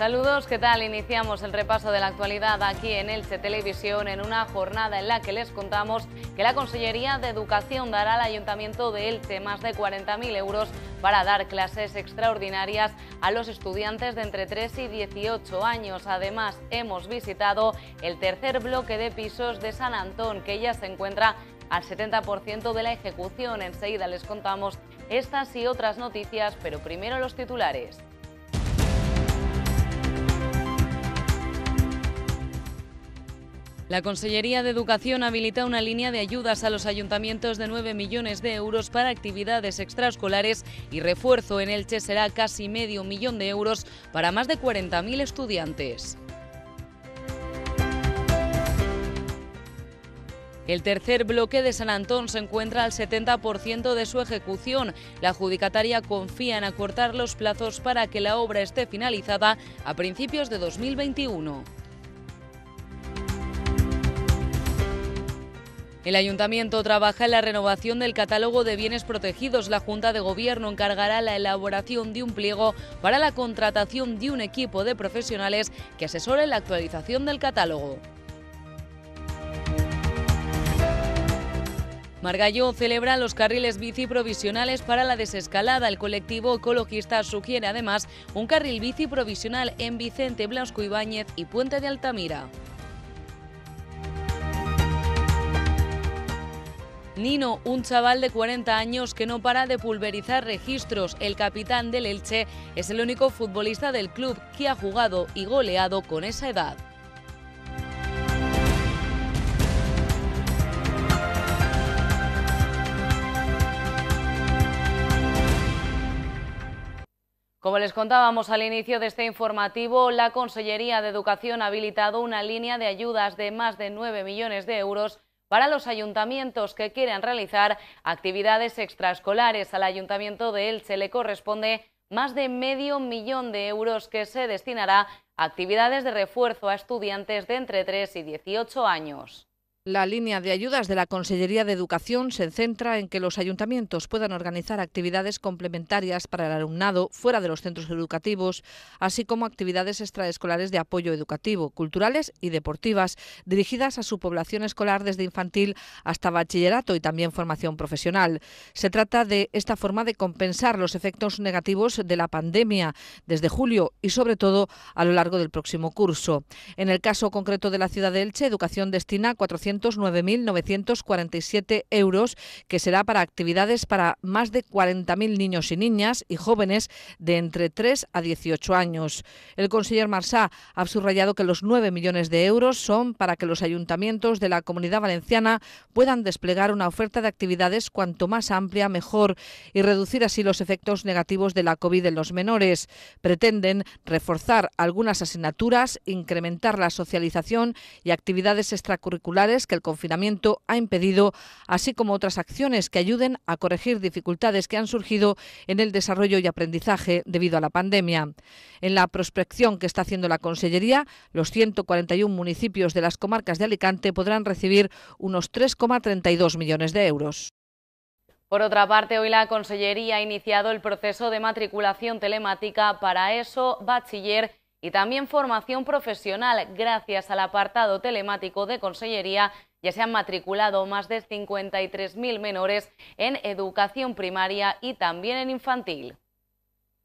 Saludos, ¿qué tal? Iniciamos el repaso de la actualidad aquí en Elche Televisión en una jornada en la que les contamos que la Consellería de Educación dará al Ayuntamiento de Elche más de 40.000 euros para dar clases extraordinarias a los estudiantes de entre 3 y 18 años. Además, hemos visitado el tercer bloque de pisos de San Antón, que ya se encuentra al 70% de la ejecución. Enseguida les contamos estas y otras noticias, pero primero los titulares. La Consellería de Educación habilita una línea de ayudas a los ayuntamientos de 9 millones de euros para actividades extraescolares y refuerzo en Elche será casi medio millón de euros para más de 40.000 estudiantes. El tercer bloque de San Antón se encuentra al 70% de su ejecución. La adjudicataria confía en acortar los plazos para que la obra esté finalizada a principios de 2021. El ayuntamiento trabaja en la renovación del catálogo de bienes protegidos. La Junta de Gobierno encargará la elaboración de un pliego para la contratación de un equipo de profesionales que asesore la actualización del catálogo. Margallo celebra los carriles bici provisionales para la desescalada. El colectivo ecologista sugiere además un carril bici provisional en Vicente Blasco Ibáñez y Puente de Altamira. Nino, un chaval de 40 años que no para de pulverizar registros. El capitán del Elche es el único futbolista del club que ha jugado y goleado con esa edad. Como les contábamos al inicio de este informativo, la Consellería de Educación ha habilitado una línea de ayudas de más de 9 millones de euros para los ayuntamientos que quieran realizar actividades extraescolares. Al Ayuntamiento de Elche le corresponde más de medio millón de euros que se destinará a actividades de refuerzo a estudiantes de entre 3 y 18 años. La línea de ayudas de la Consellería de Educación se centra en que los ayuntamientos puedan organizar actividades complementarias para el alumnado fuera de los centros educativos, así como actividades extraescolares de apoyo educativo, culturales y deportivas, dirigidas a su población escolar desde infantil hasta bachillerato y también formación profesional. Se trata de esta forma de compensar los efectos negativos de la pandemia desde julio y sobre todo a lo largo del próximo curso. En el caso concreto de la ciudad de Elche, Educación destina 400 9.947 euros, que será para actividades para más de 40.000 niños y niñas y jóvenes de entre 3 a 18 años. El consejero Marsá ha subrayado que los 9 millones de euros son para que los ayuntamientos de la comunidad valenciana puedan desplegar una oferta de actividades cuanto más amplia mejor y reducir así los efectos negativos de la COVID en los menores. Pretenden reforzar algunas asignaturas, incrementar la socialización y actividades extracurriculares que el confinamiento ha impedido, así como otras acciones que ayuden a corregir dificultades que han surgido en el desarrollo y aprendizaje debido a la pandemia. En la prospección que está haciendo la Consellería, los 141 municipios de las comarcas de Alicante podrán recibir unos 3,32 millones de euros. Por otra parte, hoy la Consellería ha iniciado el proceso de matriculación telemática para ESO, bachiller y también formación profesional. Gracias al apartado telemático de Consellería ya se han matriculado más de 53.000 menores en educación primaria y también en infantil.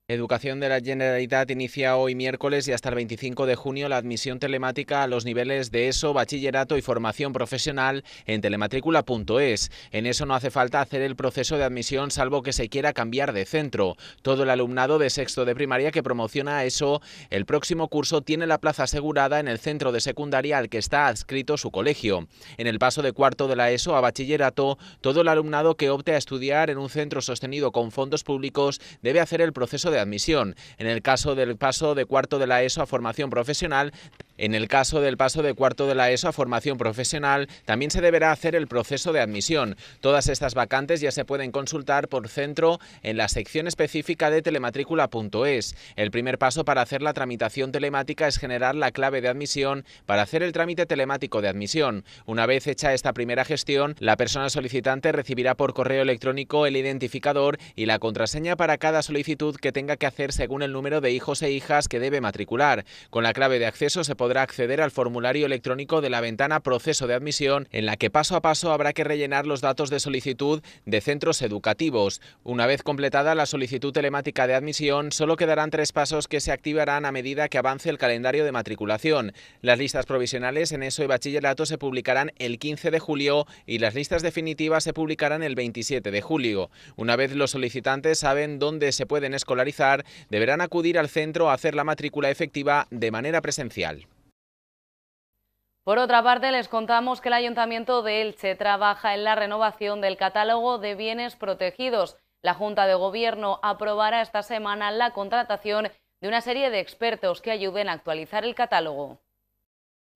Educación de la Generalitat inicia hoy miércoles y hasta el 25 de junio la admisión telemática a los niveles de ESO, bachillerato y formación profesional en telematrícula.es. En eso no hace falta hacer el proceso de admisión salvo que se quiera cambiar de centro. Todo el alumnado de sexto de primaria que promociona ESO el próximo curso tiene la plaza asegurada en el centro de secundaria al que está adscrito su colegio. En el paso de cuarto de la ESO a bachillerato, todo el alumnado que opte a estudiar en un centro sostenido con fondos públicos debe hacer el proceso de admisión, en el caso del paso de cuarto de la ESO a formación profesional, en el caso del paso de cuarto de la ESO a formación profesional, también se deberá hacer el proceso de admisión. Todas estas vacantes ya se pueden consultar por centro en la sección específica de telematrícula.es. El primer paso para hacer la tramitación telemática es generar la clave de admisión para hacer el trámite telemático de admisión. Una vez hecha esta primera gestión, la persona solicitante recibirá por correo electrónico el identificador y la contraseña para cada solicitud que tenga que hacer según el número de hijos e hijas que debe matricular. Con la clave de acceso se podrá acceder al formulario electrónico de la ventana Proceso de Admisión, en la que paso a paso habrá que rellenar los datos de solicitud de centros educativos. Una vez completada la solicitud telemática de admisión, solo quedarán tres pasos que se activarán a medida que avance el calendario de matriculación. Las listas provisionales en ESO y bachillerato se publicarán el 15 de julio y las listas definitivas se publicarán el 27 de julio. Una vez los solicitantes saben dónde se pueden escolarizar, deberán acudir al centro a hacer la matrícula efectiva de manera presencial. Por otra parte, les contamos que el Ayuntamiento de Elche trabaja en la renovación del catálogo de bienes protegidos. La Junta de Gobierno aprobará esta semana la contratación de una serie de expertos que ayuden a actualizar el catálogo.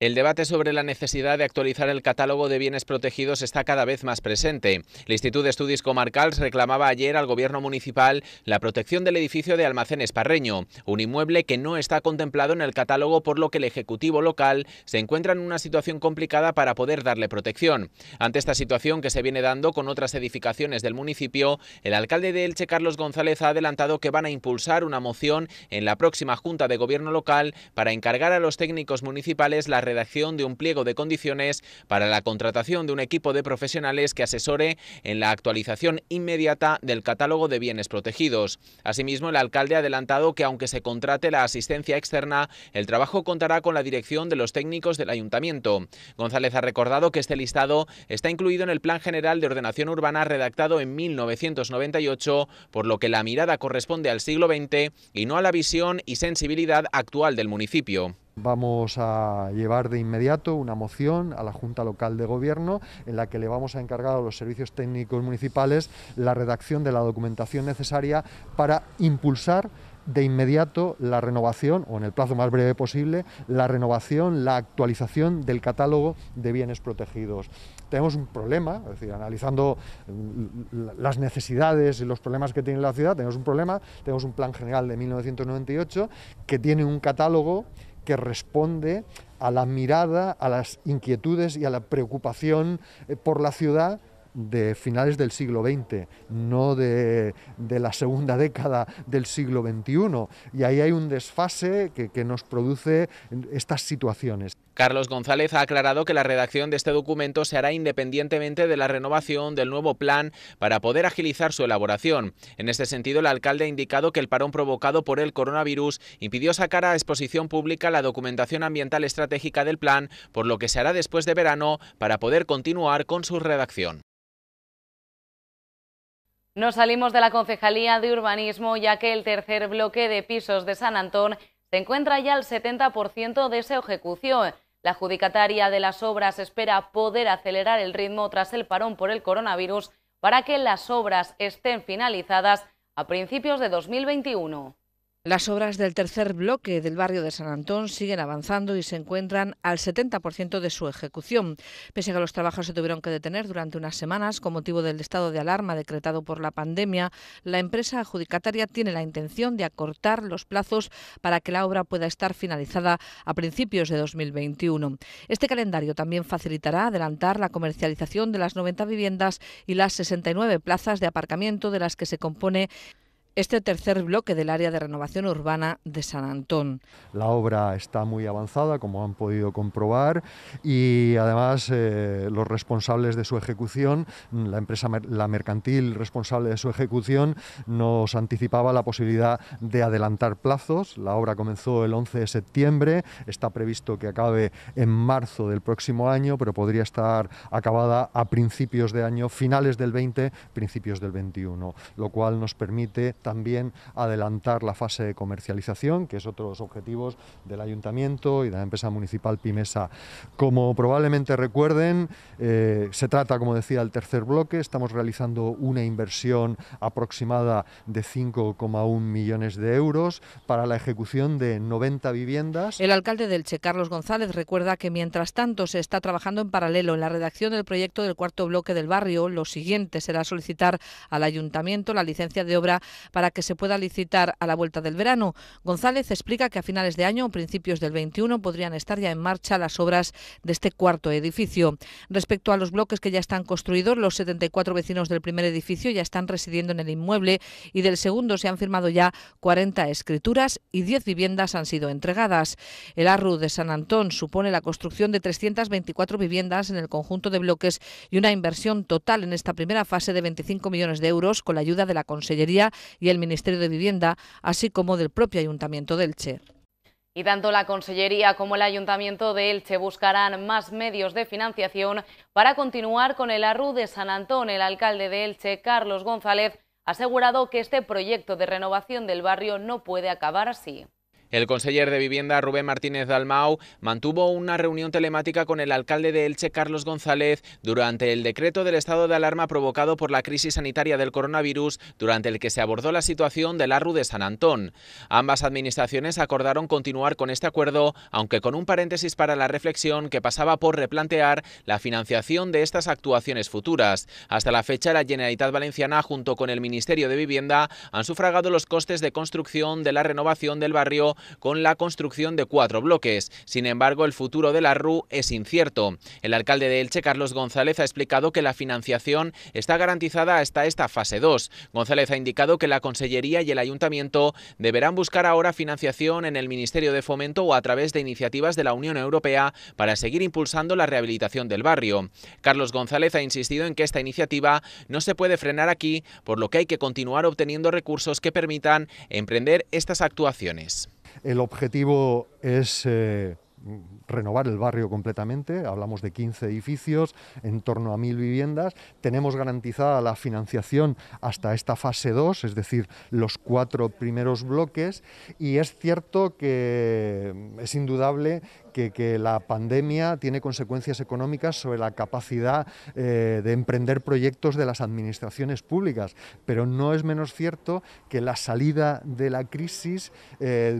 El debate sobre la necesidad de actualizar el catálogo de bienes protegidos está cada vez más presente. El Instituto de Estudios Comarcals reclamaba ayer al Gobierno Municipal la protección del edificio de Almacenes Parreño, un inmueble que no está contemplado en el catálogo por lo que el Ejecutivo local se encuentra en una situación complicada para poder darle protección. Ante esta situación que se viene dando con otras edificaciones del municipio, el alcalde de Elche, Carlos González, ha adelantado que van a impulsar una moción en la próxima Junta de Gobierno local para encargar a los técnicos municipales la redacción de un pliego de condiciones para la contratación de un equipo de profesionales que asesore en la actualización inmediata del catálogo de bienes protegidos. Asimismo, el alcalde ha adelantado que aunque se contrate la asistencia externa, el trabajo contará con la dirección de los técnicos del ayuntamiento. González ha recordado que este listado está incluido en el Plan General de Ordenación Urbana redactado en 1998, por lo que la mirada corresponde al siglo XX y no a la visión y sensibilidad actual del municipio. Vamos a llevar de inmediato una moción a la Junta Local de Gobierno en la que le vamos a encargar a los servicios técnicos municipales la redacción de la documentación necesaria para impulsar de inmediato la renovación, o en el plazo más breve posible, la renovación, la actualización del catálogo de bienes protegidos. Tenemos un problema, es decir, analizando mm, las necesidades y los problemas que tiene la ciudad, tenemos un problema, tenemos un plan general de 1998 que tiene un catálogo que responde a la mirada, a las inquietudes y a la preocupación eh, por la ciudad de finales del siglo XX, no de, la segunda década del siglo XXI. Y ahí hay un desfase que, que nos produce estas situaciones. Carlos González ha aclarado que la redacción de este documento se hará independientemente de la renovación del nuevo plan para poder agilizar su elaboración. En este sentido, el alcalde ha indicado que el parón provocado por el coronavirus impidió sacar a exposición pública la documentación ambiental estratégica del plan, por lo que se hará después de verano para poder continuar con su redacción. No salimos de la Concejalía de Urbanismo ya que el tercer bloque de pisos de San Antón se encuentra ya al 70% de su ejecución. La adjudicataria de las obras espera poder acelerar el ritmo tras el parón por el coronavirus para que las obras estén finalizadas a principios de 2021. Las obras del tercer bloque del barrio de San Antón siguen avanzando y se encuentran al 70% de su ejecución. Pese a que los trabajos se tuvieron que detener durante unas semanas con motivo del estado de alarma decretado por la pandemia, la empresa adjudicataria tiene la intención de acortar los plazos para que la obra pueda estar finalizada a principios de 2021. Este calendario también facilitará adelantar la comercialización de las 90 viviendas y las 69 plazas de aparcamiento de las que se compone este tercer bloque del área de renovación urbana de San Antón. La obra está muy avanzada, como han podido comprobar, y además eh, los responsables de su ejecución, la empresa la mercantil responsable de su ejecución, nos anticipaba la posibilidad de adelantar plazos. La obra comenzó el 11 de septiembre, está previsto que acabe en marzo del próximo año, pero podría estar acabada a principios de año, finales del 20, principios del 21, lo cual nos permite también adelantar la fase de comercialización, que es otro de los objetivos del ayuntamiento y de la empresa municipal Pimesa. Como probablemente recuerden, eh, se trata, como decía, del tercer bloque, estamos realizando una inversión aproximada de 5,1 millones de euros para la ejecución de 90 viviendas. El alcalde del Che, Carlos González, recuerda que mientras tanto se está trabajando en paralelo en la redacción del proyecto del cuarto bloque del barrio. Lo siguiente será solicitar al ayuntamiento la licencia de obra para que se pueda licitar a la vuelta del verano. González explica que a finales de año o principios del 21 podrían estar ya en marcha las obras de este cuarto edificio. Respecto a los bloques que ya están construidos, los 74 vecinos del primer edificio ya están residiendo en el inmueble y del segundo se han firmado ya 40 escrituras y 10 viviendas han sido entregadas. El ARRU de San Antón supone la construcción de 324 viviendas en el conjunto de bloques y una inversión total en esta primera fase de 25 millones de euros con la ayuda de la Consellería y el Ministerio de Vivienda, así como del propio Ayuntamiento de Elche. Y tanto la Consellería como el Ayuntamiento de Elche buscarán más medios de financiación para continuar con el ARRU de San Antón. El alcalde de Elche, Carlos González, ha asegurado que este proyecto de renovación del barrio no puede acabar así. El conseller de Vivienda, Rubén Martínez Dalmau, mantuvo una reunión telemática con el alcalde de Elche, Carlos González, durante el decreto del estado de alarma provocado por la crisis sanitaria del coronavirus, durante el que se abordó la situación de la ARRU de San Antón. Ambas administraciones acordaron continuar con este acuerdo, aunque con un paréntesis para la reflexión que pasaba por replantear la financiación de estas actuaciones futuras. Hasta la fecha, la Generalitat Valenciana, junto con el Ministerio de Vivienda, han sufragado los costes de construcción de la renovación del barrio con la construcción de cuatro bloques. Sin embargo, el futuro de la RU es incierto. El alcalde de Elche, Carlos González, ha explicado que la financiación está garantizada hasta esta fase 2. González ha indicado que la Consellería y el Ayuntamiento deberán buscar ahora financiación en el Ministerio de Fomento o a través de iniciativas de la Unión Europea para seguir impulsando la rehabilitación del barrio. Carlos González ha insistido en que esta iniciativa no se puede frenar aquí, por lo que hay que continuar obteniendo recursos que permitan emprender estas actuaciones. El objetivo es eh, renovar el barrio completamente, hablamos de 15 edificios, en torno a 1.000 viviendas. Tenemos garantizada la financiación hasta esta fase 2, es decir, los cuatro primeros bloques, y es cierto que es indudable que, la pandemia tiene consecuencias económicas sobre la capacidad eh, de emprender proyectos de las administraciones públicas, pero no es menos cierto que la salida de la crisis, eh,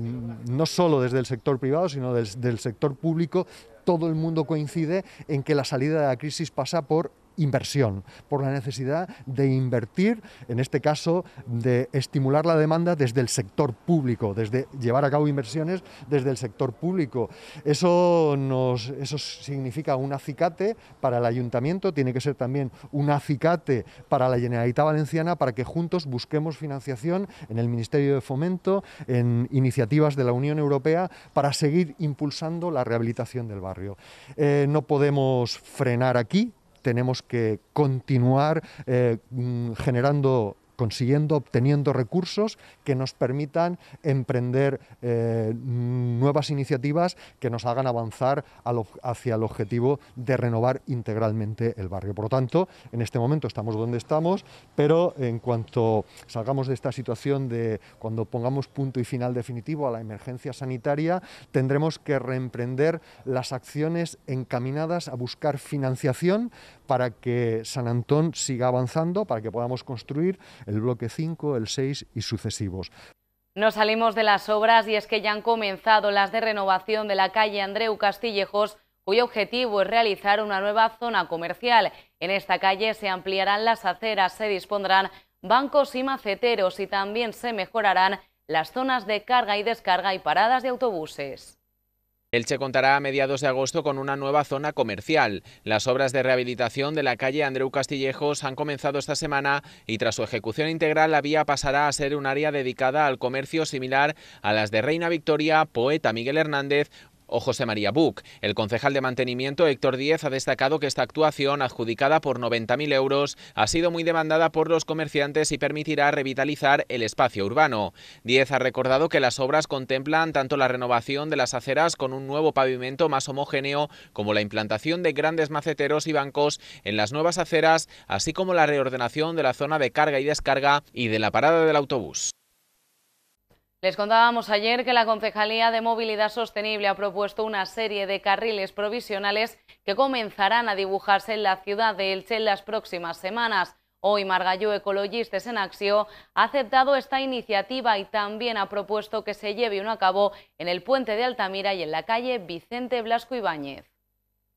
no solo desde el sector privado, sino desde el sector público, todo el mundo coincide en que la salida de la crisis pasa por inversión, por la necesidad de invertir, en este caso, de estimular la demanda desde el sector público, desde llevar a cabo inversiones desde el sector público. Eso, nos, eso significa un acicate para el ayuntamiento, tiene que ser también un acicate para la Generalitat Valenciana para que juntos busquemos financiación en el Ministerio de Fomento, en iniciativas de la Unión Europea para seguir impulsando la rehabilitación del barrio. Eh, no podemos frenar aquí, tenemos que continuar eh, mm, generando consiguiendo, obteniendo recursos que nos permitan emprender eh, nuevas iniciativas que nos hagan avanzar hacia el objetivo de renovar integralmente el barrio. Por lo tanto, en este momento estamos donde estamos, pero en cuanto salgamos de esta situación de cuando pongamos punto y final definitivo a la emergencia sanitaria, tendremos que reemprender las acciones encaminadas a buscar financiación para que San Antón siga avanzando, para que podamos construir el bloque 5, el 6 y sucesivos. No salimos de las obras y es que ya han comenzado las de renovación de la calle Andreu Castillejos, cuyo objetivo es realizar una nueva zona comercial. En esta calle se ampliarán las aceras, se dispondrán bancos y maceteros y también se mejorarán las zonas de carga y descarga y paradas de autobuses. Elche contará a mediados de agosto con una nueva zona comercial. Las obras de rehabilitación de la calle Andreu Castillejos han comenzado esta semana y tras su ejecución integral la vía pasará a ser un área dedicada al comercio similar a las de Reina Victoria, Poeta Miguel Hernández o oh, José María Buc. El concejal de mantenimiento, Héctor Díez, ha destacado que esta actuación, adjudicada por 90.000 euros, ha sido muy demandada por los comerciantes y permitirá revitalizar el espacio urbano. Díez ha recordado que las obras contemplan tanto la renovación de las aceras con un nuevo pavimento más homogéneo como la implantación de grandes maceteros y bancos en las nuevas aceras, así como la reordenación de la zona de carga y descarga y de la parada del autobús. Les contábamos ayer que la Concejalía de Movilidad Sostenible ha propuesto una serie de carriles provisionales que comenzarán a dibujarse en la ciudad de Elche en las próximas semanas. Hoy Margalló Ecologistas en Acción ha aceptado esta iniciativa y también ha propuesto que se lleve uno a cabo en el puente de Altamira y en la calle Vicente Blasco Ibáñez.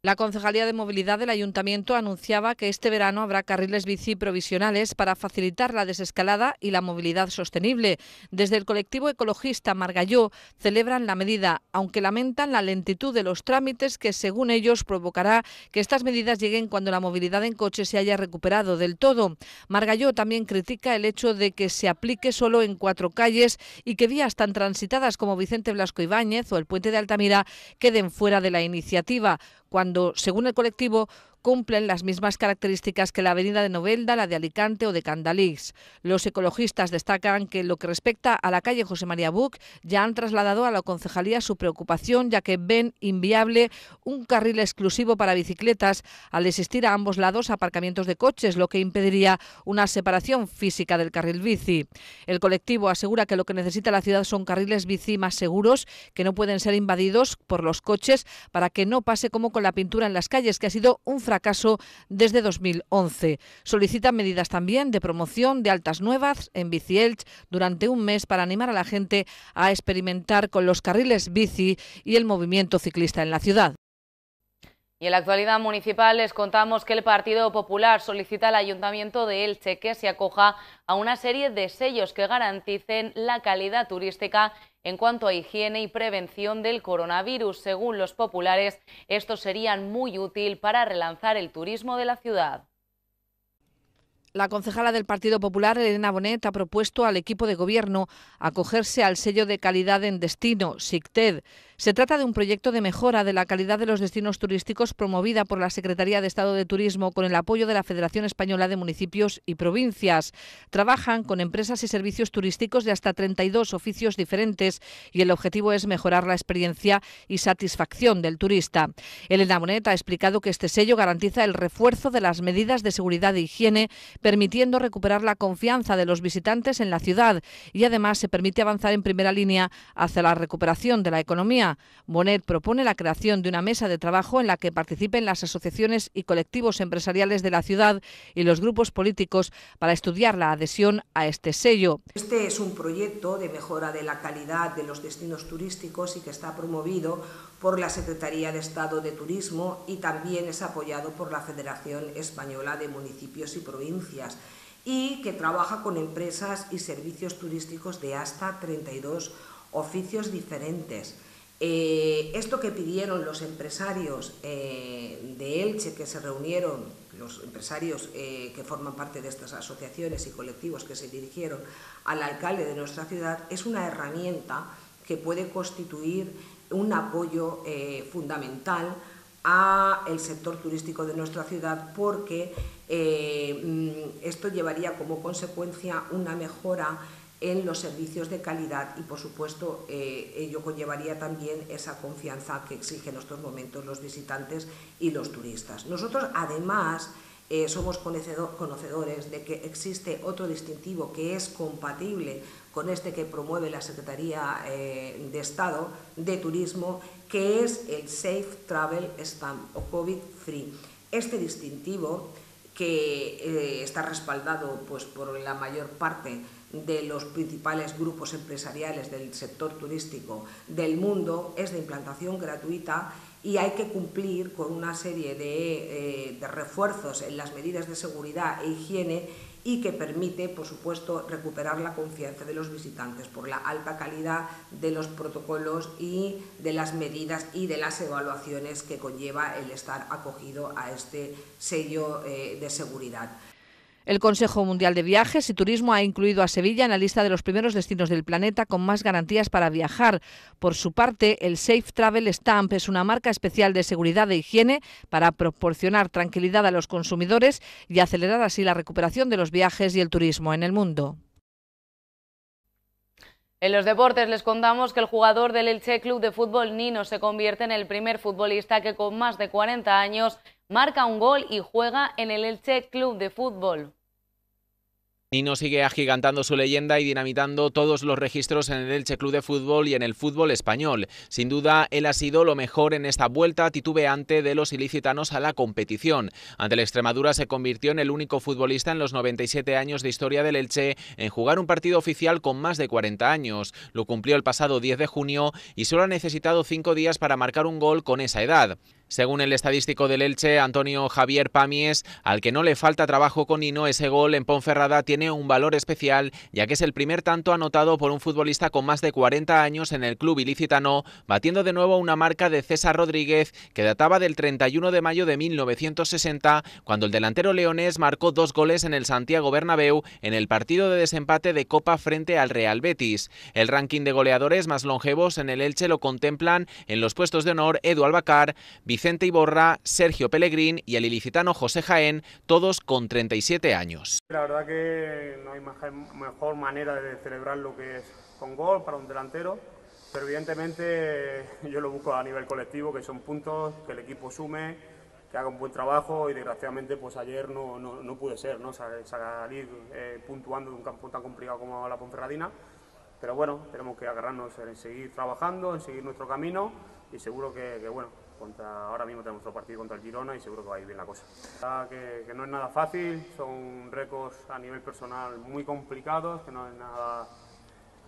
La Concejalía de Movilidad del Ayuntamiento anunciaba que este verano habrá carriles bici provisionales para facilitar la desescalada y la movilidad sostenible. Desde el colectivo ecologista Margalló celebran la medida, aunque lamentan la lentitud de los trámites que, según ellos, provocará que estas medidas lleguen cuando la movilidad en coche se haya recuperado del todo. Margalló también critica el hecho de que se aplique solo en cuatro calles y que vías tan transitadas como Vicente Blasco Ibáñez o el Puente de Altamira queden fuera de la iniciativa cuando, según el colectivo, cumplen las mismas características que la avenida de Novelda, la de Alicante o de Candalix. Los ecologistas destacan que lo que respecta a la calle José María Buc, ya han trasladado a la concejalía su preocupación, ya que ven inviable un carril exclusivo para bicicletas al existir a ambos lados aparcamientos de coches, lo que impediría una separación física del carril bici. El colectivo asegura que lo que necesita la ciudad son carriles bici más seguros, que no pueden ser invadidos por los coches, para que no pase como con la pintura en las calles, que ha sido un acaso desde 2011. Solicitan medidas también de promoción de altas nuevas en Bici Elche... durante un mes para animar a la gente a experimentar con los carriles bici y el movimiento ciclista en la ciudad. Y en la actualidad municipal les contamos que el Partido Popular solicita al Ayuntamiento de Elche que se acoja a una serie de sellos que garanticen la calidad turística en cuanto a higiene y prevención del coronavirus. Según los populares, estos serían muy útil para relanzar el turismo de la ciudad. La concejala del Partido Popular, Elena Bonet, ha propuesto al equipo de gobierno acogerse al sello de calidad en destino, SICTED se trata de un proyecto de mejora de la calidad de los destinos turísticos promovida por la Secretaría de Estado de Turismo con el apoyo de la Federación Española de Municipios y Provincias. Trabajan con empresas y servicios turísticos de hasta 32 oficios diferentes y el objetivo es mejorar la experiencia y satisfacción del turista. Elena Moneta ha explicado que este sello garantiza el refuerzo de las medidas de seguridad e higiene, permitiendo recuperar la confianza de los visitantes en la ciudad y además se permite avanzar en primera línea hacia la recuperación de la economía. Bonet propone la creación de una mesa de trabajo en la que participen las asociaciones y colectivos empresariales de la ciudad y los grupos políticos para estudiar la adhesión a este sello. Este es un proyecto de mejora de la calidad de los destinos turísticos y que está promovido por la Secretaría de Estado de Turismo y también es apoyado por la Federación Española de Municipios y Provincias y que trabaja con empresas y servicios turísticos de hasta 32 oficios diferentes. Eh, esto que pidieron los empresarios eh, de Elche, que se reunieron, los empresarios eh, que forman parte de estas asociaciones y colectivos que se dirigieron al alcalde de nuestra ciudad, es una herramienta que puede constituir un apoyo fundamental a el sector turístico de nuestra ciudad porque mm, esto llevaría como consecuencia una mejora en los servicios de calidad y, por supuesto, eh, ello conllevaría también esa confianza que exigen en estos momentos los visitantes y los turistas. Nosotros, además, eh, somos conocedores de que existe otro distintivo que es compatible con este que promueve la Secretaría eh, de Estado de Turismo, que es el Safe Travel Stamp o COVID-Free. Este distintivo que eh, está respaldado pues, por la mayor parte de los principales grupos empresariales del sector turístico del mundo, es de implantación gratuita y hay que cumplir con una serie de eh, refuerzos en las medidas de seguridad e higiene y que permite, por supuesto, recuperar la confianza de los visitantes por la alta calidad de los protocolos y de las medidas y de las evaluaciones que conlleva el estar acogido a este sello eh, de seguridad. El Consejo Mundial de Viajes y Turismo ha incluido a Sevilla en la lista de los primeros destinos del planeta con más garantías para viajar. Por su parte, el Safe Travel Stamp es una marca especial de seguridad e higiene para proporcionar tranquilidad a los consumidores y acelerar así la recuperación de los viajes y el turismo en el mundo. En los deportes les contamos que el jugador del Elche Club de Fútbol Nino se convierte en el primer futbolista que con más de 40 años marca un gol y juega en el Elche Club de Fútbol. Nino sigue agigantando su leyenda y dinamitando todos los registros en el Elche Club de Fútbol y en el fútbol español. Sin duda, él ha sido lo mejor en esta vuelta titubeante de los ilicitanos a la competición. Ante la Extremadura se convirtió en el único futbolista en los 97 años de historia del Elche en jugar un partido oficial con más de 40 años. Lo cumplió el pasado 10 de junio y solo ha necesitado cinco días para marcar un gol con esa edad. Según el estadístico del Elche, Antonio Javier Pamies, al que no le falta trabajo con Nino, ese gol en Ponferrada tiene un valor especial, ya que es el primer tanto anotado por un futbolista con más de 40 años en el club ilicitano, batiendo de nuevo una marca de César Rodríguez que databa del 31 de mayo de 1960, cuando el delantero leones marcó dos goles en el Santiago Bernabéu en el partido de desempate de Copa frente al Real Betis. El ranking de goleadores más longevos en el Elche lo contemplan en los puestos de honor Edu Albacar, Vicente Iborra, Sergio Pellegrín y el ilicitano José Jaén, todos con 37 años. La verdad que no hay mejor manera de celebrar lo que es con gol para un delantero, pero evidentemente yo lo busco a nivel colectivo, que son puntos, que el equipo sume, que haga un buen trabajo y desgraciadamente pues ayer no, no, no pude ser, ¿no? salir eh, puntuando de un campo tan complicado como la Ponferradina, pero bueno, tenemos que agarrarnos en seguir trabajando, en seguir nuestro camino y seguro que, que bueno, ahora mismo tenemos otro partido contra el Girona y seguro que va a ir bien la cosa. Que, no es nada fácil, son récords a nivel personal muy complicados, que no es nada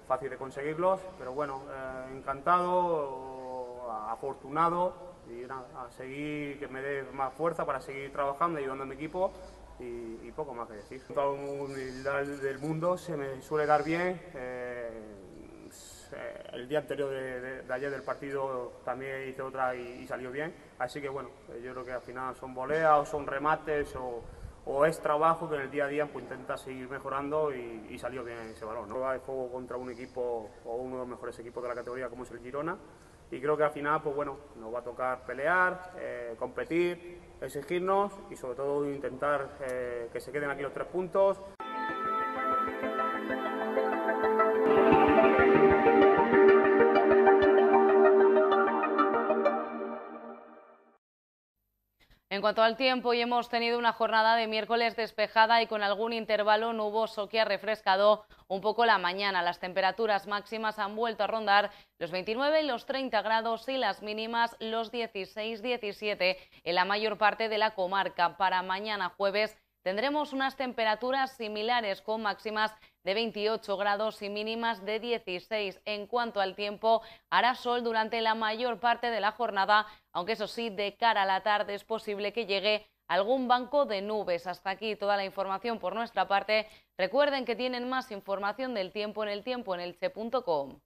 fácil de conseguirlos, pero bueno, eh, encantado, afortunado y a seguir, que me dé más fuerza para seguir trabajando, ayudando a mi equipo y, poco más que decir. Toda la humildad del mundo se me suele dar bien. Eh, eh, el día anterior de, ayer del partido también hice otra y, salió bien. Así que bueno, eh, yo creo que al final son voleas o son remates o, es trabajo que en el día a día pues, intenta seguir mejorando y, salió bien ese balón. ¿no? de juego contra un equipo o uno de los mejores equipos de la categoría como es el Girona y creo que al final pues bueno, nos va a tocar pelear, eh, competir, exigirnos y sobre todo intentar que se queden aquí los tres puntos En cuanto al tiempo, hoy hemos tenido una jornada de miércoles despejada y con algún intervalo nuboso que ha refrescado un poco la mañana. Las temperaturas máximas han vuelto a rondar los 29 y los 30 grados y las mínimas los 16-17 en la mayor parte de la comarca. Para mañana jueves tendremos unas temperaturas similares con máximas de 28 grados y mínimas de 16. En cuanto al tiempo, hará sol durante la mayor parte de la jornada aunque eso sí, de cara a la tarde es posible que llegue algún banco de nubes. Hasta aquí toda la información por nuestra parte. Recuerden que tienen más información del tiempo en el tiempo en el elche.com.